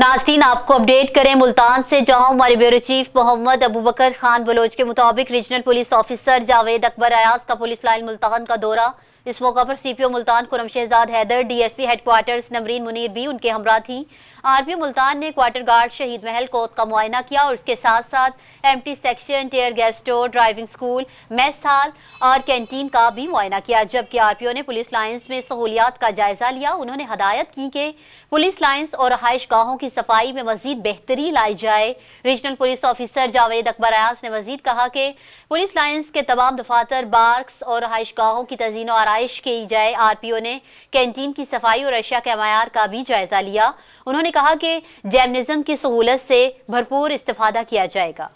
नाजरीन आपको अपडेट करें मुल्तान से जहां हमारे ब्यूरो चीफ मोहम्मद अबू बकर खान बलोच के मुताबिक regional police officer Javed Akbar Ayaz का पुलिस लाइन मुल्तान का दौरा इस मौका पर CPO Multan Khurram Shahzad Haider DSP headquarters Namreen Munir भी उनके हमरा थी ओ मुल्तान ने क्वार्टर गार्ड शहीद महल कोत का मुआयना किया और उसके साथ साथ MT section tyre gas store driving school mess hall और कैंटीन का भी मुआयना किया जबकि आरपीओ ने पुलिस लाइन्स में सहूलियात का जायजा लिया उन्होंने हदायत की कि पुलिस लाइन्स और रहायश गाहों की सफाई में मजीद बेहतरी लाई जाए regional police officer Javed Akbar Ayaz ने मजीद कहा कि पुलिस लाइन्स के तमाम दफातर बार्कस और रहायश गाहों की तजीनों आराय रिहाइश के जाए आरपीओ ने कैंटीन की सफाई और अशिया के मैार का भी जायजा लिया उन्होंने कहा कि जैमनिज्म की सहूलत से भरपूर इस्तफादा किया जाएगा